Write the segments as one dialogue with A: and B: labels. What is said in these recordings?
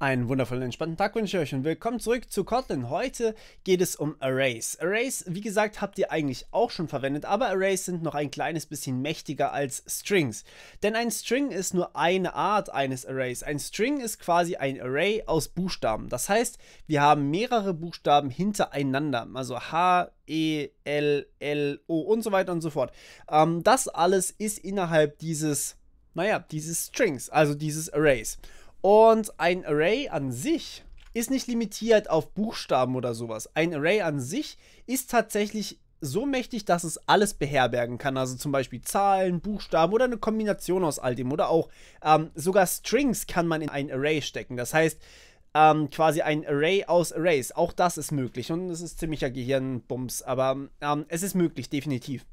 A: Einen wundervollen, entspannten Tag wünsche ich euch und willkommen zurück zu Kotlin. Heute geht es um Arrays. Arrays, wie gesagt, habt ihr eigentlich auch schon verwendet, aber Arrays sind noch ein kleines bisschen mächtiger als Strings. Denn ein String ist nur eine Art eines Arrays. Ein String ist quasi ein Array aus Buchstaben. Das heißt, wir haben mehrere Buchstaben hintereinander. Also H, E, L, L, O und so weiter und so fort. Ähm, das alles ist innerhalb dieses, naja, dieses Strings, also dieses Arrays. Und ein Array an sich ist nicht limitiert auf Buchstaben oder sowas. Ein Array an sich ist tatsächlich so mächtig, dass es alles beherbergen kann. Also zum Beispiel Zahlen, Buchstaben oder eine Kombination aus all dem. Oder auch ähm, sogar Strings kann man in ein Array stecken. Das heißt, ähm, quasi ein Array aus Arrays. Auch das ist möglich. Und es ist ziemlicher Gehirnbums. Aber ähm, es ist möglich, definitiv.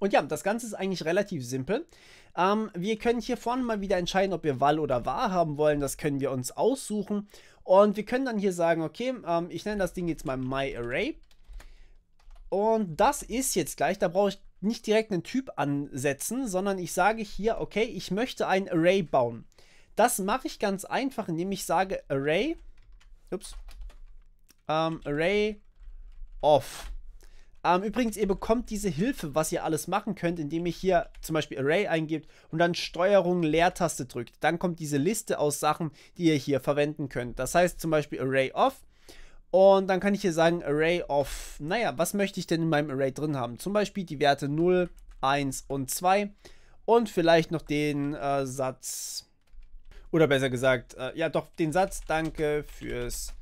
A: Und ja, das Ganze ist eigentlich relativ simpel. Ähm, wir können hier vorne mal wieder entscheiden, ob wir Wall oder Wahr haben wollen. Das können wir uns aussuchen. Und wir können dann hier sagen, okay, ähm, ich nenne das Ding jetzt mal MyArray. Und das ist jetzt gleich, da brauche ich nicht direkt einen Typ ansetzen, sondern ich sage hier, okay, ich möchte ein Array bauen. Das mache ich ganz einfach, indem ich sage Array, ups, ähm, Array of. Ähm, übrigens, ihr bekommt diese Hilfe, was ihr alles machen könnt, indem ihr hier zum Beispiel Array eingebt und dann Steuerung Leertaste drückt. Dann kommt diese Liste aus Sachen, die ihr hier verwenden könnt. Das heißt zum Beispiel Array of. Und dann kann ich hier sagen Array of, naja, was möchte ich denn in meinem Array drin haben? Zum Beispiel die Werte 0, 1 und 2 und vielleicht noch den äh, Satz. Oder besser gesagt, äh, ja doch, den Satz, danke fürs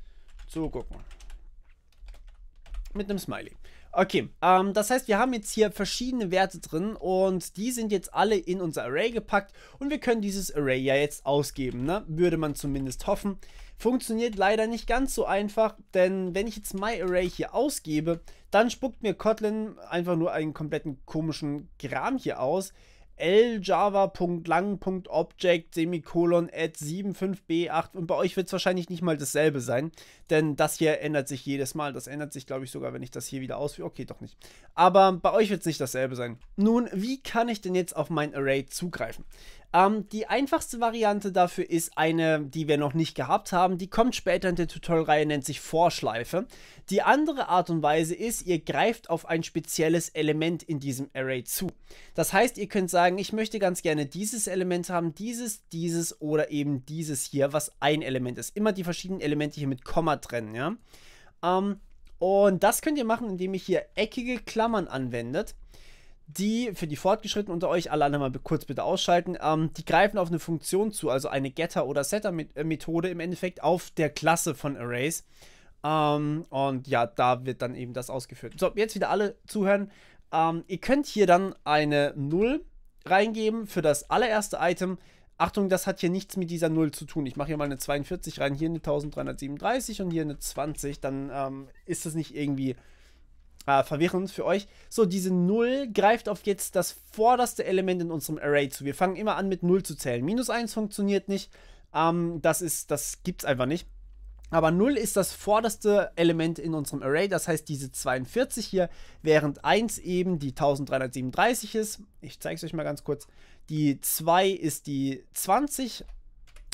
A: Zugucken. Mit einem Smiley. Okay, ähm, das heißt, wir haben jetzt hier verschiedene Werte drin und die sind jetzt alle in unser Array gepackt und wir können dieses Array ja jetzt ausgeben, ne? würde man zumindest hoffen. Funktioniert leider nicht ganz so einfach, denn wenn ich jetzt MyArray hier ausgebe, dann spuckt mir Kotlin einfach nur einen kompletten komischen Kram hier aus ljava.lang.object semikolon at 75b8 und bei euch wird es wahrscheinlich nicht mal dasselbe sein, denn das hier ändert sich jedes Mal. Das ändert sich, glaube ich, sogar, wenn ich das hier wieder ausführe. Okay, doch nicht. Aber bei euch wird es nicht dasselbe sein. Nun, wie kann ich denn jetzt auf mein Array zugreifen? Ähm, die einfachste Variante dafür ist eine, die wir noch nicht gehabt haben. Die kommt später in der Tutorial-Reihe, nennt sich Vorschleife. Die andere Art und Weise ist, ihr greift auf ein spezielles Element in diesem Array zu. Das heißt, ihr könnt sagen, ich möchte ganz gerne dieses Element haben, dieses, dieses oder eben dieses hier, was ein Element ist. Immer die verschiedenen Elemente hier mit Komma trennen, ja. Ähm, und das könnt ihr machen, indem ihr hier eckige Klammern anwendet die für die Fortgeschrittenen unter euch alle einmal kurz bitte ausschalten, ähm, die greifen auf eine Funktion zu, also eine Getter- oder Setter-Methode im Endeffekt auf der Klasse von Arrays. Ähm, und ja, da wird dann eben das ausgeführt. So, jetzt wieder alle zuhören. Ähm, ihr könnt hier dann eine 0 reingeben für das allererste Item. Achtung, das hat hier nichts mit dieser 0 zu tun. Ich mache hier mal eine 42 rein, hier eine 1337 und hier eine 20. Dann ähm, ist das nicht irgendwie äh, verwirrend für euch. So, diese 0 greift auf jetzt das vorderste Element in unserem Array zu. Wir fangen immer an mit 0 zu zählen. Minus 1 funktioniert nicht. Ähm, das ist, das gibt's einfach nicht. Aber 0 ist das vorderste Element in unserem Array, das heißt diese 42 hier, während 1 eben die 1337 ist. Ich zeige es euch mal ganz kurz. Die 2 ist die 20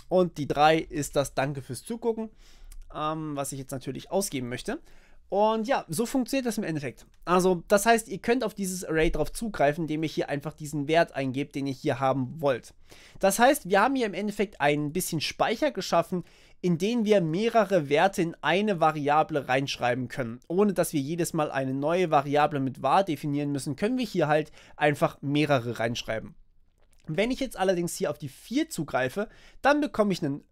A: und die 3 ist das Danke fürs Zugucken, ähm, was ich jetzt natürlich ausgeben möchte. Und ja, so funktioniert das im Endeffekt. Also, das heißt, ihr könnt auf dieses Array drauf zugreifen, indem ihr hier einfach diesen Wert eingebt, den ihr hier haben wollt. Das heißt, wir haben hier im Endeffekt ein bisschen Speicher geschaffen, in den wir mehrere Werte in eine Variable reinschreiben können. Ohne dass wir jedes Mal eine neue Variable mit var definieren müssen, können wir hier halt einfach mehrere reinschreiben. Wenn ich jetzt allerdings hier auf die 4 zugreife, dann bekomme ich einen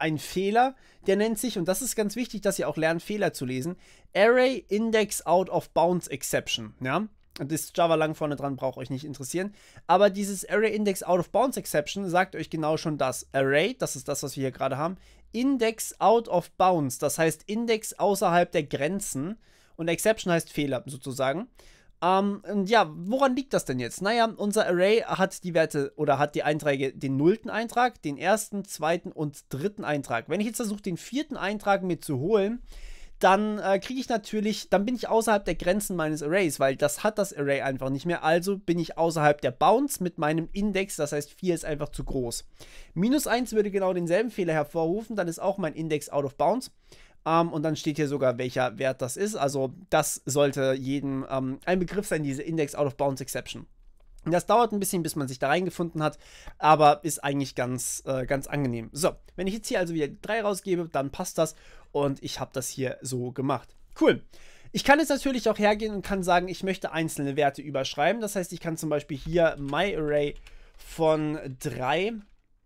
A: einen Fehler, der nennt sich, und das ist ganz wichtig, dass ihr auch lernt, Fehler zu lesen, Array Index Out of Bounds Exception. Ja? Und ist Java lang vorne dran, braucht euch nicht interessieren. Aber dieses Array Index Out of Bounds Exception sagt euch genau schon das. Array, das ist das, was wir hier gerade haben. Index Out of Bounds, das heißt Index außerhalb der Grenzen. Und Exception heißt Fehler sozusagen. Ähm, ja, woran liegt das denn jetzt? Naja, unser Array hat die Werte oder hat die Einträge den nullten Eintrag, den ersten, zweiten und dritten Eintrag. Wenn ich jetzt versuche, den vierten Eintrag mir zu holen, dann äh, kriege ich natürlich, dann bin ich außerhalb der Grenzen meines Arrays, weil das hat das Array einfach nicht mehr. Also bin ich außerhalb der Bounds mit meinem Index, das heißt 4 ist einfach zu groß. Minus 1 würde genau denselben Fehler hervorrufen, dann ist auch mein Index out of bounds. Ähm, und dann steht hier sogar, welcher Wert das ist. Also das sollte jedem ähm, ein Begriff sein, diese Index Out of Bounds Exception. Das dauert ein bisschen, bis man sich da reingefunden hat, aber ist eigentlich ganz, äh, ganz angenehm. So, wenn ich jetzt hier also wieder 3 rausgebe, dann passt das und ich habe das hier so gemacht. Cool. Ich kann jetzt natürlich auch hergehen und kann sagen, ich möchte einzelne Werte überschreiben. Das heißt, ich kann zum Beispiel hier myArray von 3,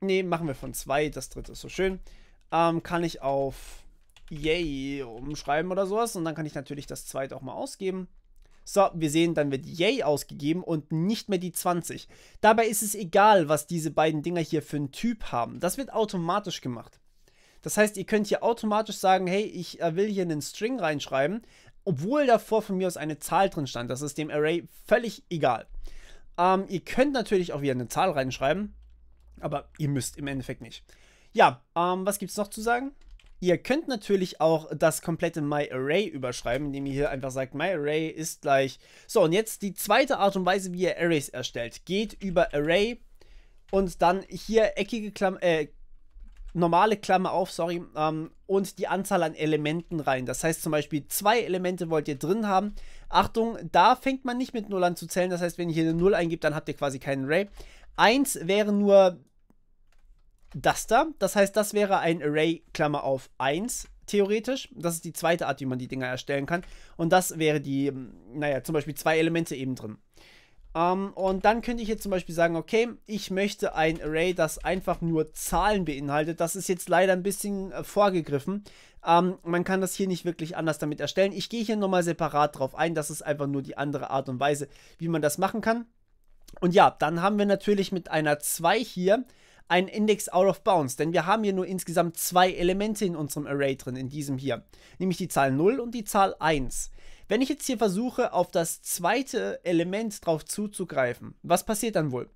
A: nee, machen wir von 2, das dritte ist so schön, ähm, kann ich auf Yay umschreiben oder sowas. Und dann kann ich natürlich das zweite auch mal ausgeben. So, wir sehen, dann wird Yay ausgegeben und nicht mehr die 20. Dabei ist es egal, was diese beiden Dinger hier für einen Typ haben. Das wird automatisch gemacht. Das heißt, ihr könnt hier automatisch sagen, hey, ich äh, will hier einen String reinschreiben, obwohl davor von mir aus eine Zahl drin stand. Das ist dem Array völlig egal. Ähm, ihr könnt natürlich auch wieder eine Zahl reinschreiben, aber ihr müsst im Endeffekt nicht. Ja, ähm, was gibt es noch zu sagen? Ihr könnt natürlich auch das komplette MyArray überschreiben, indem ihr hier einfach sagt, MyArray ist gleich... So, und jetzt die zweite Art und Weise, wie ihr Arrays erstellt. Geht über Array und dann hier eckige Klammer... Äh, normale Klammer auf, sorry, ähm, und die Anzahl an Elementen rein. Das heißt zum Beispiel, zwei Elemente wollt ihr drin haben. Achtung, da fängt man nicht mit 0 an zu zählen. Das heißt, wenn ihr hier eine 0 eingibt, dann habt ihr quasi keinen Array. Eins wäre nur das da. Das heißt, das wäre ein Array, Klammer auf 1, theoretisch. Das ist die zweite Art, wie man die Dinger erstellen kann. Und das wäre die, hm, naja, zum Beispiel zwei Elemente eben drin. Ähm, und dann könnte ich jetzt zum Beispiel sagen, okay, ich möchte ein Array, das einfach nur Zahlen beinhaltet. Das ist jetzt leider ein bisschen äh, vorgegriffen. Ähm, man kann das hier nicht wirklich anders damit erstellen. Ich gehe hier nochmal separat drauf ein. Das ist einfach nur die andere Art und Weise, wie man das machen kann. Und ja, dann haben wir natürlich mit einer 2 hier ein Index out of bounds, denn wir haben hier nur insgesamt zwei Elemente in unserem Array drin, in diesem hier, nämlich die Zahl 0 und die Zahl 1. Wenn ich jetzt hier versuche, auf das zweite Element drauf zuzugreifen, was passiert dann wohl?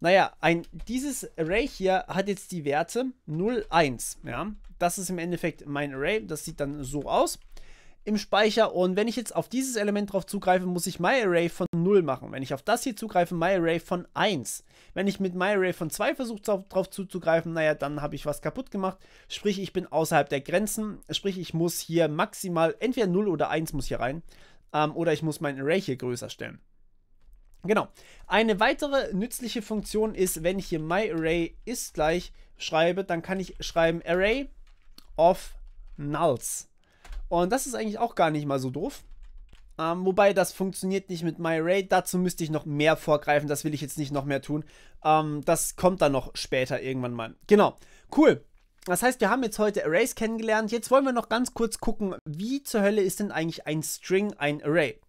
A: Naja, ein, dieses Array hier hat jetzt die Werte 0, 1. Ja? Das ist im Endeffekt mein Array, das sieht dann so aus im Speicher und wenn ich jetzt auf dieses Element drauf zugreife, muss ich myArray von 0 machen. Wenn ich auf das hier zugreife, myArray von 1. Wenn ich mit myArray von 2 versuche drauf zuzugreifen, naja, dann habe ich was kaputt gemacht. Sprich, ich bin außerhalb der Grenzen. Sprich, ich muss hier maximal, entweder 0 oder 1 muss hier rein. Ähm, oder ich muss mein Array hier größer stellen. Genau. Eine weitere nützliche Funktion ist, wenn ich hier myArray ist gleich schreibe, dann kann ich schreiben Array of Nulls. Und das ist eigentlich auch gar nicht mal so doof. Ähm, wobei, das funktioniert nicht mit MyRaid. Dazu müsste ich noch mehr vorgreifen. Das will ich jetzt nicht noch mehr tun. Ähm, das kommt dann noch später irgendwann mal. Genau. Cool. Das heißt, wir haben jetzt heute Arrays kennengelernt. Jetzt wollen wir noch ganz kurz gucken, wie zur Hölle ist denn eigentlich ein String ein Array?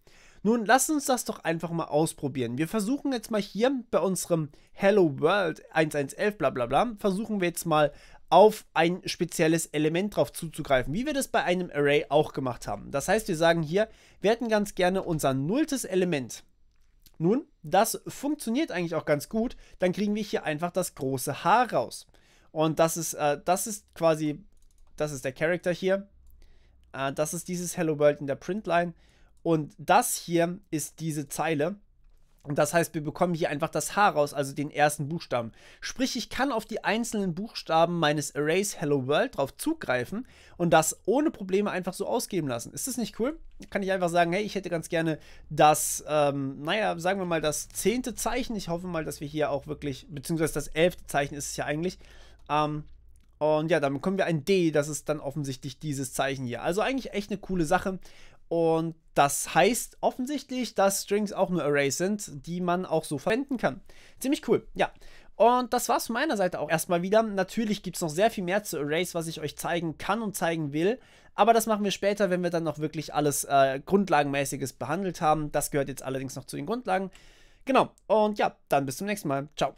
A: Nun, lass uns das doch einfach mal ausprobieren. Wir versuchen jetzt mal hier bei unserem Hello World 1111 bla bla bla, versuchen wir jetzt mal auf ein spezielles Element drauf zuzugreifen, wie wir das bei einem Array auch gemacht haben. Das heißt, wir sagen hier, wir hätten ganz gerne unser nulltes Element. Nun, das funktioniert eigentlich auch ganz gut. Dann kriegen wir hier einfach das große H raus. Und das ist, äh, das ist quasi, das ist der Charakter hier. Äh, das ist dieses Hello World in der Printline. Und das hier ist diese Zeile. Und das heißt, wir bekommen hier einfach das H raus, also den ersten Buchstaben. Sprich, ich kann auf die einzelnen Buchstaben meines Arrays Hello World drauf zugreifen und das ohne Probleme einfach so ausgeben lassen. Ist das nicht cool? Kann ich einfach sagen, hey, ich hätte ganz gerne das, ähm, naja, sagen wir mal das zehnte Zeichen. Ich hoffe mal, dass wir hier auch wirklich, beziehungsweise das elfte Zeichen ist es ja eigentlich. Ähm, und ja, dann bekommen wir ein D, das ist dann offensichtlich dieses Zeichen hier. Also eigentlich echt eine coole Sache. Und das heißt offensichtlich, dass Strings auch nur Arrays sind, die man auch so verwenden kann. Ziemlich cool, ja. Und das war's von meiner Seite auch erstmal wieder. Natürlich gibt es noch sehr viel mehr zu Arrays, was ich euch zeigen kann und zeigen will. Aber das machen wir später, wenn wir dann noch wirklich alles äh, Grundlagenmäßiges behandelt haben. Das gehört jetzt allerdings noch zu den Grundlagen. Genau, und ja, dann bis zum nächsten Mal. Ciao.